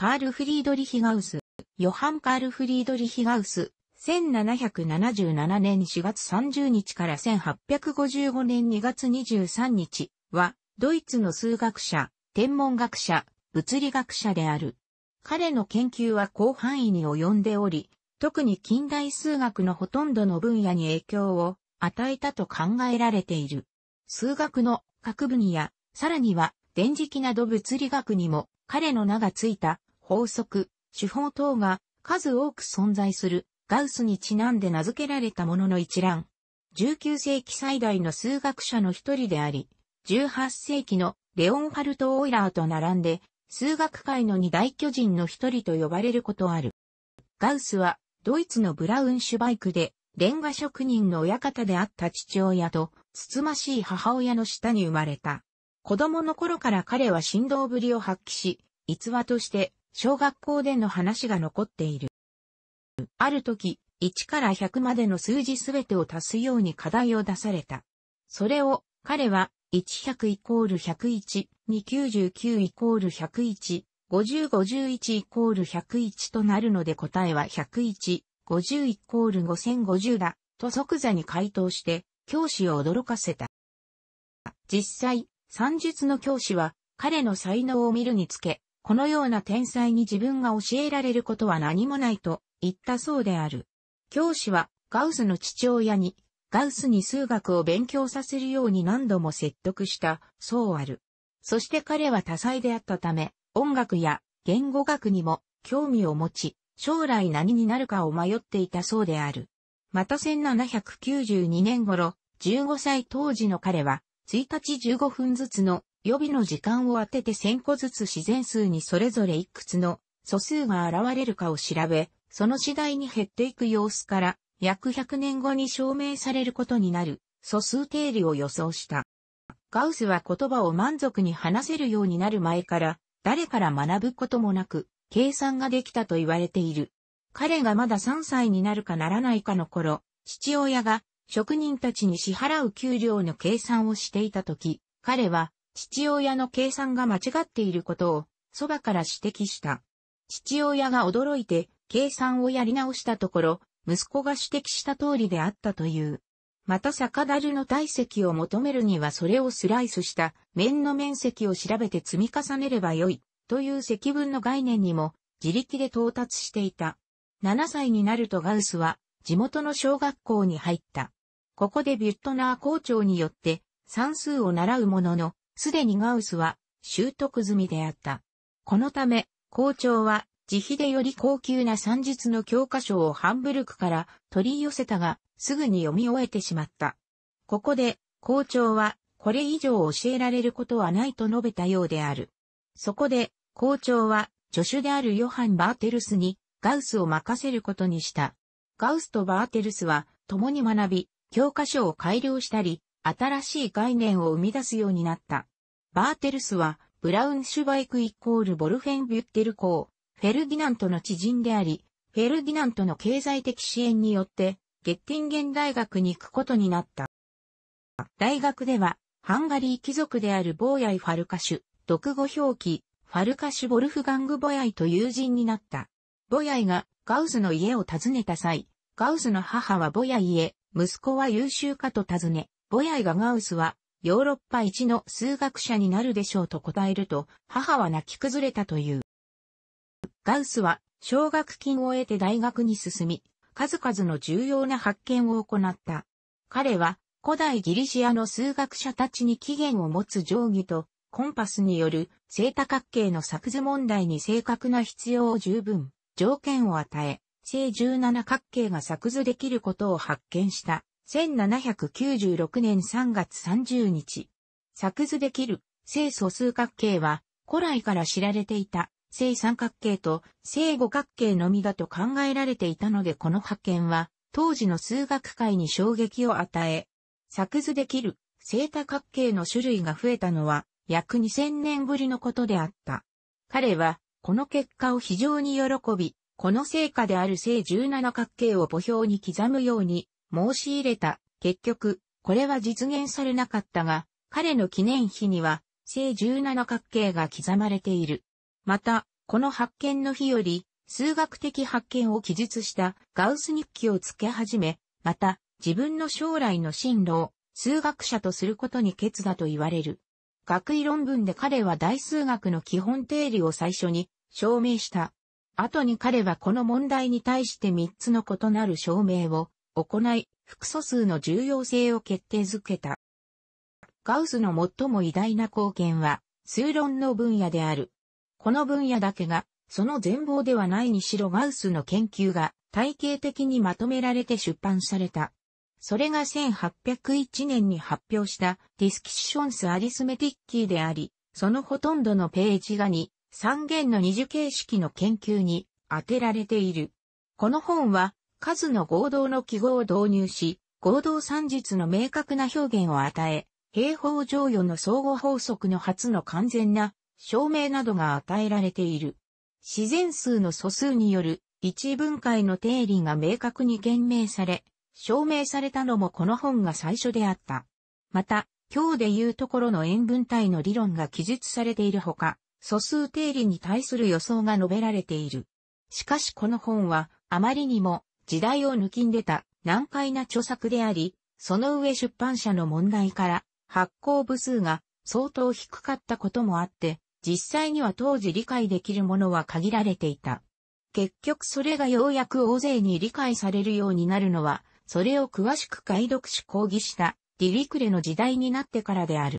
カール・フリードリヒガウス、ヨハン・カール・フリードリヒガウス、1777年4月30日から1855年2月23日は、ドイツの数学者、天文学者、物理学者である。彼の研究は広範囲に及んでおり、特に近代数学のほとんどの分野に影響を与えたと考えられている。数学の各分野、さらには電磁気など物理学にも彼の名がついた法則、手法等が数多く存在するガウスにちなんで名付けられたものの一覧。19世紀最大の数学者の一人であり、18世紀のレオンハルト・オイラーと並んで、数学界の二大巨人の一人と呼ばれることある。ガウスは、ドイツのブラウンシュバイクで、レンガ職人の親方であった父親と、つつましい母親の下に生まれた。子供の頃から彼は振動ぶりを発揮し、逸話として、小学校での話が残っている。ある時、1から100までの数字すべてを足すように課題を出された。それを、彼は、100イコール101、299イコール101、5051イコール101となるので答えは101、50イコール5050だ、と即座に回答して、教師を驚かせた。実際、算術の教師は、彼の才能を見るにつけ、このような天才に自分が教えられることは何もないと言ったそうである。教師はガウスの父親にガウスに数学を勉強させるように何度も説得したそうある。そして彼は多彩であったため音楽や言語学にも興味を持ち将来何になるかを迷っていたそうである。また1792年頃15歳当時の彼は1日15分ずつの予備の時間を当てて1000個ずつ自然数にそれぞれいくつの素数が現れるかを調べ、その次第に減っていく様子から、約100年後に証明されることになる素数定理を予想した。ガウスは言葉を満足に話せるようになる前から、誰から学ぶこともなく、計算ができたと言われている。彼がまだ3歳になるかならないかの頃、父親が職人たちに支払う給料の計算をしていた時、彼は父親の計算が間違っていることを、そばから指摘した。父親が驚いて、計算をやり直したところ、息子が指摘した通りであったという。また酒樽の体積を求めるにはそれをスライスした面の面積を調べて積み重ねればよいという積分の概念にも自力で到達していた。7歳になるとガウスは地元の小学校に入った。ここでビュットナー校長によって算数を習うもののすでにガウスは習得済みであった。このため、校長は自費でより高級な算術の教科書をハンブルクから取り寄せたが、すぐに読み終えてしまった。ここで、校長は、これ以上教えられることはないと述べたようである。そこで、校長は、助手であるヨハン・バーテルスに、ガウスを任せることにした。ガウスとバーテルスは、共に学び、教科書を改良したり、新しい概念を生み出すようになった。バーテルスは、ブラウンシュバイクイコールボルフェンビュッテル公、フェルディナントの知人であり、フェルディナントの経済的支援によって、ゲッティンゲン大学に行くことになった。大学では、ハンガリー貴族であるボーヤイ・ファルカシュ、独語表記、ファルカシュ・ボルフガング・ボヤイと友人になった。ボヤイがガウスの家を訪ねた際、ガウスの母はボヤイへ、息子は優秀かと尋ね、ボヤイがガウスは、ヨーロッパ一の数学者になるでしょうと答えると、母は泣き崩れたという。ガウスは、奨学金を得て大学に進み、数々の重要な発見を行った。彼は、古代ギリシアの数学者たちに起源を持つ定規と、コンパスによる正多角形の作図問題に正確な必要を十分、条件を与え、正十七角形が作図できることを発見した。1796年3月30日。作図できる正素数角形は古来から知られていた正三角形と正五角形のみだと考えられていたのでこの発見は当時の数学界に衝撃を与え、作図できる正多角形の種類が増えたのは約2000年ぶりのことであった。彼はこの結果を非常に喜び、この成果である正十七角形を墓標に刻むように申し入れた。結局、これは実現されなかったが、彼の記念碑には、正17角形が刻まれている。また、この発見の日より、数学的発見を記述したガウス日記をつけ始め、また、自分の将来の進路を数学者とすることに決だと言われる。学位論文で彼は大数学の基本定理を最初に証明した。後に彼はこの問題に対して3つの異なる証明を行い、複素数の重要性を決定づけた。ガウスの最も偉大な貢献は、数論の分野である。この分野だけが、その全貌ではないにしろガウスの研究が体系的にまとめられて出版された。それが1801年に発表したディスキッションス・アリスメティッキーであり、そのほとんどのページがに、3元の二次形式の研究に当てられている。この本は数の合同の記号を導入し、合同算術の明確な表現を与え、平方乗与の相互法則の初の完全な証明などが与えられている。自然数の素数による一分解の定理が明確に厳明され、証明されたのもこの本が最初であった。また、今日でいうところの円分体の理論が記述されているほか、素数定理に対する予想が述べられている。しかしこの本は、あまりにも時代を抜きんでた難解な著作であり、その上出版社の問題から発行部数が相当低かったこともあって、実際には当時理解できるものは限られていた。結局それがようやく大勢に理解されるようになるのは、それを詳しく解読し講義したディリクレの時代になってからである。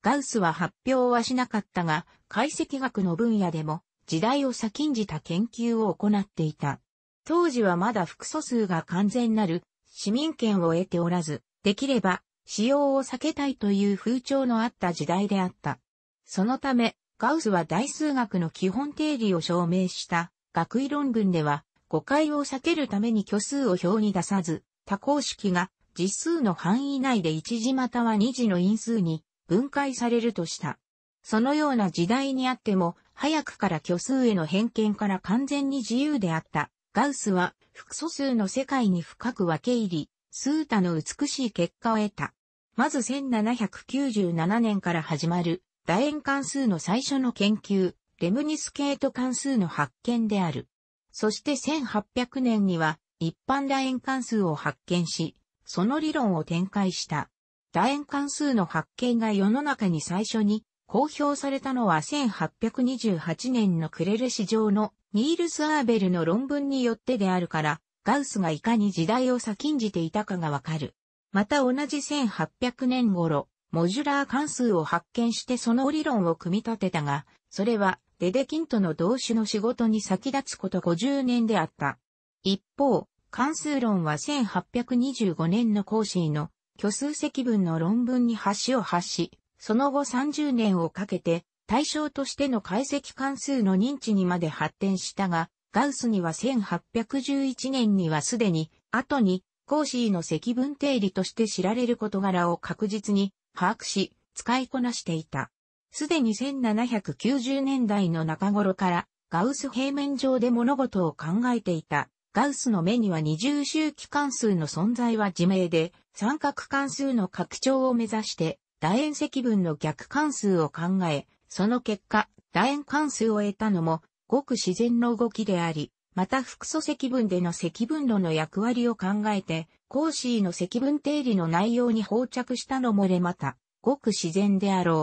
ガウスは発表はしなかったが、解析学の分野でも時代を先んじた研究を行っていた。当時はまだ複素数が完全なる市民権を得ておらず、できれば使用を避けたいという風潮のあった時代であった。そのため、ガウスは代数学の基本定理を証明した学位論文では、誤解を避けるために虚数を表に出さず、多項式が実数の範囲内で一次または二次の因数に分解されるとした。そのような時代にあっても、早くから虚数への偏見から完全に自由であったガウスは、複素数の世界に深く分け入り、数多の美しい結果を得た。まず1797年から始まる、楕円関数の最初の研究、レムニスケート関数の発見である。そして1800年には、一般楕円関数を発見し、その理論を展開した。楕円関数の発見が世の中に最初に公表されたのは1828年のクレル市場のニールス・アーベルの論文によってであるから、ガウスがいかに時代を先んじていたかがわかる。また同じ1800年頃、モジュラー関数を発見してその理論を組み立てたが、それはデデキントの同種の仕事に先立つこと50年であった。一方、関数論は1825年の講師の虚数積分の論文に橋を発し、その後30年をかけて対象としての解析関数の認知にまで発展したが、ガウスには1811年にはすでに、後に、コーシーの積分定理として知られる事柄を確実に把握し、使いこなしていた。すでに1790年代の中頃から、ガウス平面上で物事を考えていた。ガウスの目には二重周期関数の存在は自明で、三角関数の拡張を目指して、楕円積分の逆関数を考え、その結果、楕円関数を得たのも、ごく自然の動きであり、また複素積分での積分論の役割を考えて、コーシーの積分定理の内容に包着したのもれまた、ごく自然であろ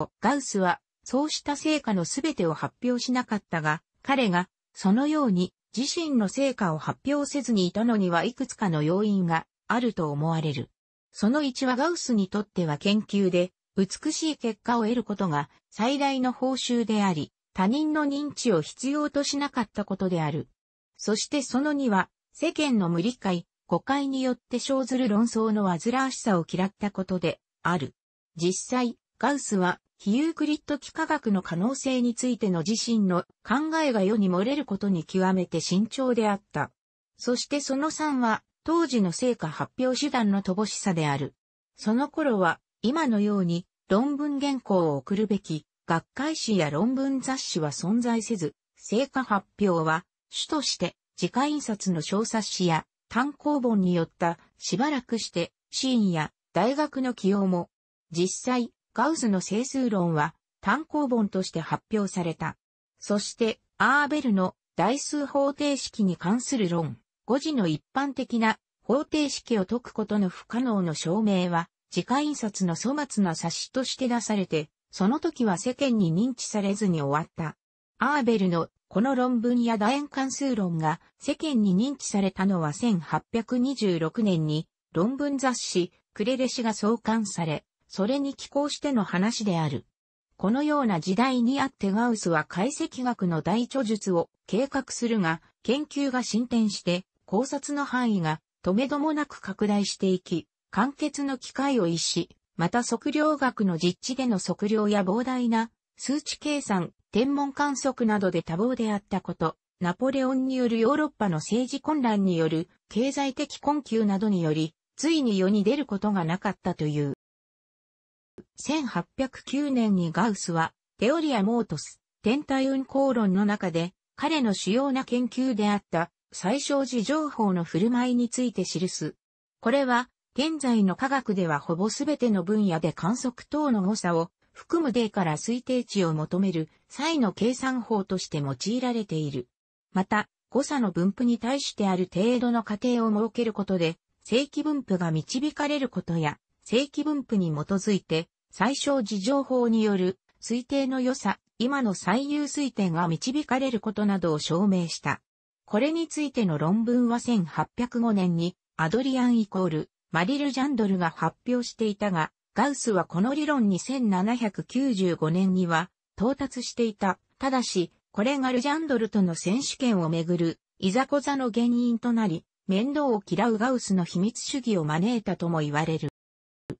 う。ガウスは、そうした成果のすべてを発表しなかったが、彼が、そのように、自身の成果を発表せずにいたのにはいくつかの要因があると思われる。その一はガウスにとっては研究で、美しい結果を得ることが最大の報酬であり、他人の認知を必要としなかったことである。そしてその2は、世間の無理解、誤解によって生ずる論争の煩わしさを嫌ったことである。実際、ガウスは、非ユークリッド幾何学の可能性についての自身の考えが世に漏れることに極めて慎重であった。そしてその3は、当時の成果発表手段の乏しさである。その頃は、今のように論文原稿を送るべき学会誌や論文雑誌は存在せず、成果発表は主として自家印刷の小冊子や単行本によったしばらくしてシーンや大学の起用も、実際ガウスの整数論は単行本として発表された。そしてアーベルの代数方程式に関する論、5時の一般的な方程式を解くことの不可能の証明は、自家印刷の粗末な冊子として出されて、その時は世間に認知されずに終わった。アーベルのこの論文や楕円関数論が世間に認知されたのは1826年に論文雑誌クレレ氏が創刊され、それに寄稿しての話である。このような時代にあってガウスは解析学の大著述を計画するが、研究が進展して考察の範囲が止めどもなく拡大していき、完結の機会を逸し、また測量学の実地での測量や膨大な数値計算、天文観測などで多忙であったこと、ナポレオンによるヨーロッパの政治混乱による経済的困窮などにより、ついに世に出ることがなかったという。1809年にガウスは、テオリア・モートス、天体運行論の中で、彼の主要な研究であった、最小時情報の振る舞いについて記す。これは、現在の科学ではほぼすべての分野で観測等の誤差を含むデーから推定値を求める際の計算法として用いられている。また、誤差の分布に対してある程度の過程を設けることで、正規分布が導かれることや、正規分布に基づいて、最小事情法による推定の良さ、今の最優推定が導かれることなどを証明した。これについての論文は1805年に、アドリアンイコール、マリル・ジャンドルが発表していたが、ガウスはこの理論に1795年には到達していた。ただし、これがルジャンドルとの選手権をめぐる、いざこざの原因となり、面倒を嫌うガウスの秘密主義を招いたとも言われる。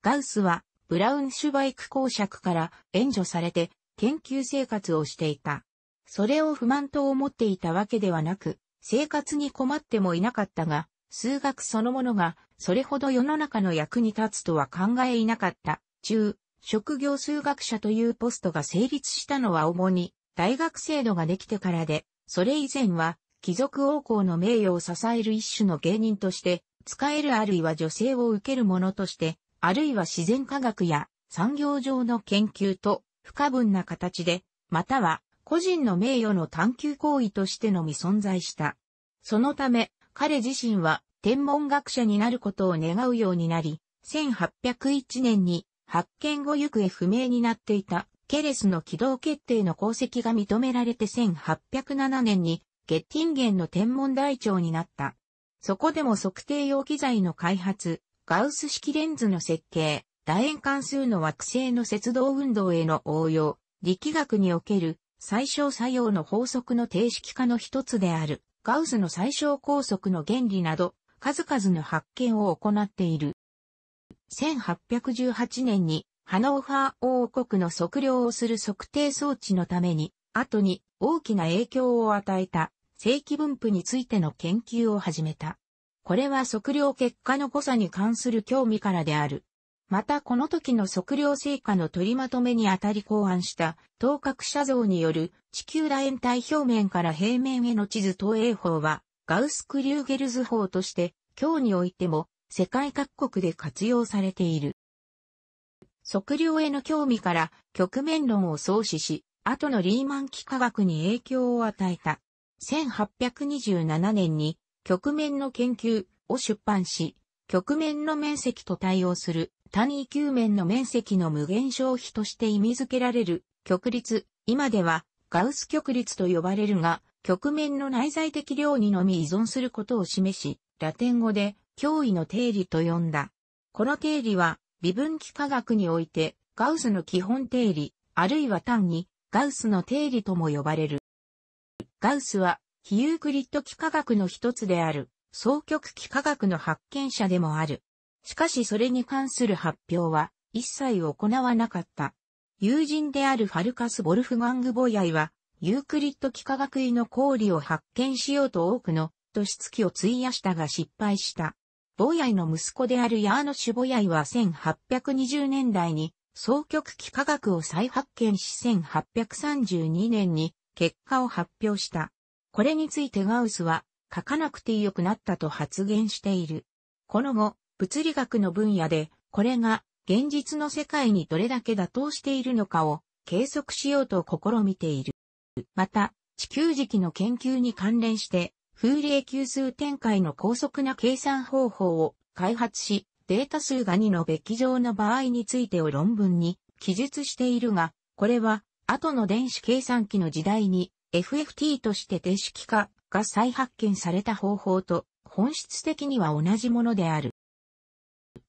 ガウスは、ブラウンシュバイク公爵から援助されて、研究生活をしていた。それを不満と思っていたわけではなく、生活に困ってもいなかったが、数学そのものが、それほど世の中の役に立つとは考えいなかった、中、職業数学者というポストが成立したのは主に、大学制度ができてからで、それ以前は、貴族王侯の名誉を支える一種の芸人として、使えるあるいは女性を受けるものとして、あるいは自然科学や産業上の研究と不可分な形で、または個人の名誉の探求行為としてのみ存在した。そのため、彼自身は天文学者になることを願うようになり、1801年に発見後行方不明になっていたケレスの軌道決定の功績が認められて1807年にゲッティンゲンの天文台長になった。そこでも測定用機材の開発、ガウス式レンズの設計、楕円関数の惑星の接動運動への応用、力学における最小作用の法則の定式化の一つである。ガウスの最小高速の原理など、数々の発見を行っている。1818年にハノーファー王国の測量をする測定装置のために、後に大きな影響を与えた正規分布についての研究を始めた。これは測量結果の誤差に関する興味からである。またこの時の測量成果の取りまとめにあたり考案した等角写像による地球楕円体表面から平面への地図投影法はガウス・クリューゲルズ法として今日においても世界各国で活用されている。測量への興味から局面論を創始し、後のリーマン期科学に影響を与えた。1827年に局面の研究を出版し、局面の面積と対応する単位球面の面積の無限消費として意味づけられる極率、今ではガウス極率と呼ばれるが、局面の内在的量にのみ依存することを示し、ラテン語で脅威の定理と呼んだ。この定理は、微分幾何学において、ガウスの基本定理、あるいは単に、ガウスの定理とも呼ばれる。ガウスは、非ユークリッド幾何学の一つである、双極幾何学の発見者でもある。しかしそれに関する発表は一切行わなかった。友人であるファルカス・ボルフガング・ボヤイは、ユークリッド幾何学位の氷を発見しようと多くの年月を費やしたが失敗した。ボヤイの息子であるヤーノシュ・ボヤイは1820年代に双極幾何学を再発見し1832年に結果を発表した。これについてガウスは書かなくて良くなったと発言している。この後、物理学の分野で、これが現実の世界にどれだけ妥当しているのかを計測しようと試みている。また、地球磁気の研究に関連して、風冷級数展開の高速な計算方法を開発し、データ数が2のべき上の場合についてを論文に記述しているが、これは後の電子計算機の時代に FFT として定式化が再発見された方法と本質的には同じものである。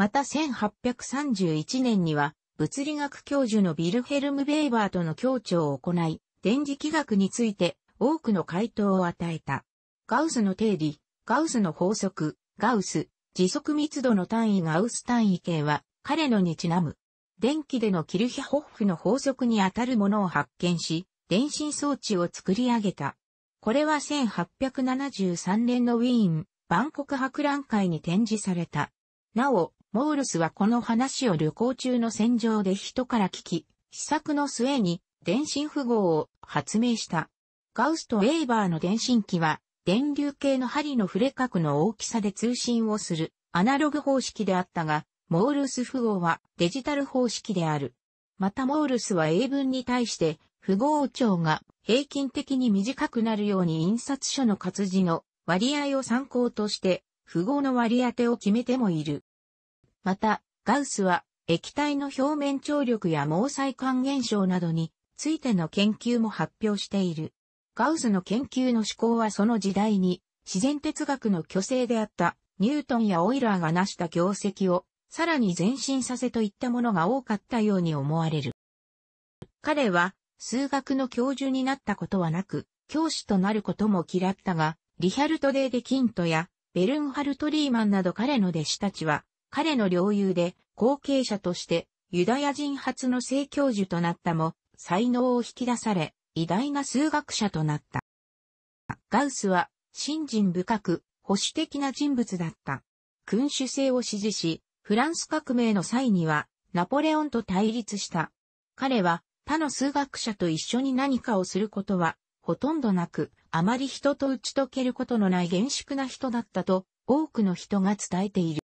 また1831年には、物理学教授のビルヘルム・ベーバーとの協調を行い、電磁気学について多くの回答を与えた。ガウスの定理、ガウスの法則、ガウス、時速密度の単位ガウス単位系は、彼のにちなむ。電気でのキルヒホッフの法則にあたるものを発見し、電信装置を作り上げた。これは1873年のウィーン、万国博覧会に展示された。なお、モールスはこの話を旅行中の戦場で人から聞き、試作の末に電信符号を発明した。ガウスとウェバーの電信機は、電流系の針の触れ角の大きさで通信をするアナログ方式であったが、モールス符号はデジタル方式である。またモールスは英文に対して符号長が平均的に短くなるように印刷書の活字の割合を参考として符号の割り当てを決めてもいる。また、ガウスは液体の表面張力や毛細管現象などについての研究も発表している。ガウスの研究の思考はその時代に自然哲学の巨星であったニュートンやオイラーが成した業績をさらに前進させといったものが多かったように思われる。彼は数学の教授になったことはなく、教師となることも嫌ったが、リヒャルト・デー・デ・キントやベルンハルト・リーマンなど彼の弟子たちは彼の領友で後継者としてユダヤ人初の聖教授となったも、才能を引き出され、偉大な数学者となった。ガウスは、信心深く、保守的な人物だった。君主制を支持し、フランス革命の際には、ナポレオンと対立した。彼は、他の数学者と一緒に何かをすることは、ほとんどなく、あまり人と打ち解けることのない厳粛な人だったと、多くの人が伝えている。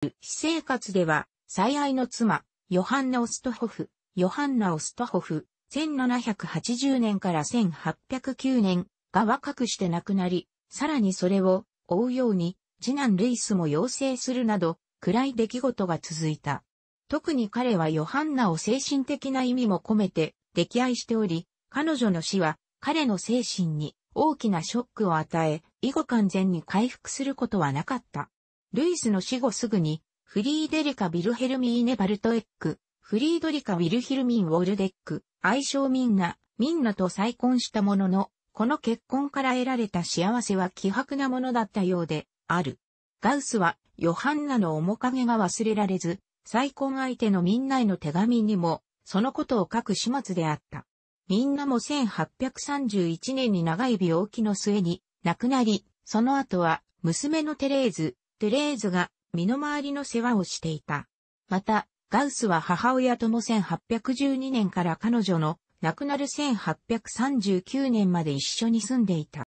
私生活では、最愛の妻、ヨハンナ・オストホフ、ヨハンナ・オストホフ、1780年から1809年が若くして亡くなり、さらにそれを追うように、次男ルイスも養成するなど、暗い出来事が続いた。特に彼はヨハンナを精神的な意味も込めて、溺愛しており、彼女の死は彼の精神に大きなショックを与え、以後完全に回復することはなかった。ルイスの死後すぐに、フリーデリカ・ビルヘルミーネ・バルトエック、フリードリカ・ウィルヒルミン・ウォルデック、愛称ミンナ、ミンナと再婚したものの、この結婚から得られた幸せは希薄なものだったようで、ある。ガウスは、ヨハンナの面影が忘れられず、再婚相手のみんなへの手紙にも、そのことを書く始末であった。みんなも1831年に長い病気の末に亡くなり、その後は娘のテレーズ、テレーズが身の回りの世話をしていた。また、ガウスは母親とも1812年から彼女の亡くなる1839年まで一緒に住んでいた。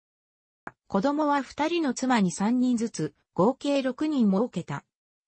子供は二人の妻に三人ずつ、合計六人設けた。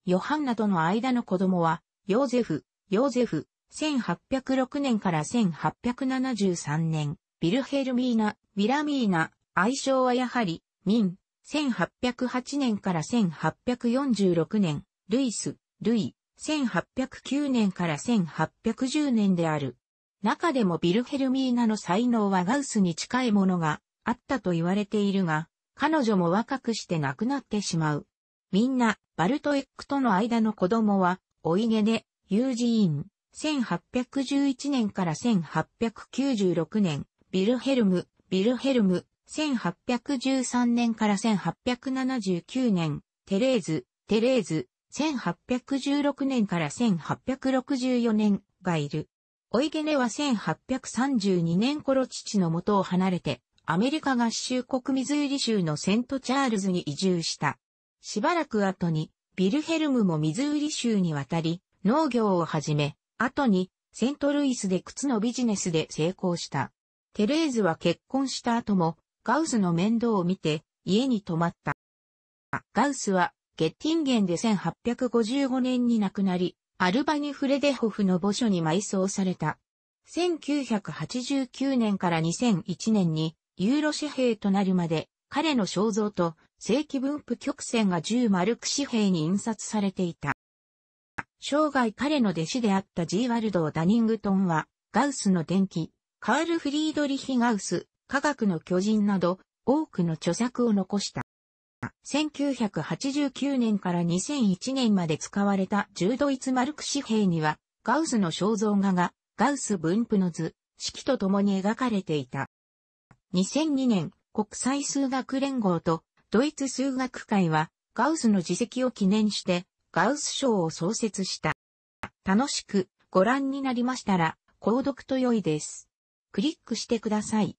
ヨハンナとの間の子供は、ヨーゼフ、ヨーゼフ、1806年から1873年、ビルヘルミーナ、ビラミーナ、愛称はやはり、ミン、1808年から1846年、ルイス、ルイ、1809年から1810年である。中でもビルヘルミーナの才能はガウスに近いものがあったと言われているが、彼女も若くして亡くなってしまう。みんな、バルトエックとの間の子供は、おいげで、ユージーン、1811年から1896年、ビルヘルム、ビルヘルム、1813年から1879年、テレーズ、テレーズ、1816年から1864年がいる。オイゲネは1832年頃父の元を離れて、アメリカ合衆国ミズーリ州のセントチャールズに移住した。しばらく後に、ビルヘルムもミズーリ州に渡り、農業を始め、後に、セントルイスで靴のビジネスで成功した。テレーズは結婚した後も、ガウスの面倒を見て、家に泊まった。ガウスは、ゲッティンゲンで1855年に亡くなり、アルバニ・フレデホフの墓所に埋葬された。1989年から2001年に、ユーロ紙幣となるまで、彼の肖像と正規分布曲線が10マルク紙幣に印刷されていた。生涯彼の弟子であったジーワルド・ダニングトンは、ガウスの伝記、カール・フリードリヒ・ガウス、科学の巨人など、多くの著作を残した。1989年から2001年まで使われた10ドイツマルク紙幣には、ガウスの肖像画が、ガウス分布の図、式と共に描かれていた。2002年、国際数学連合とドイツ数学会は、ガウスの自責を記念して、ガウス賞を創設した。楽しくご覧になりましたら、購読と良いです。クリックしてください。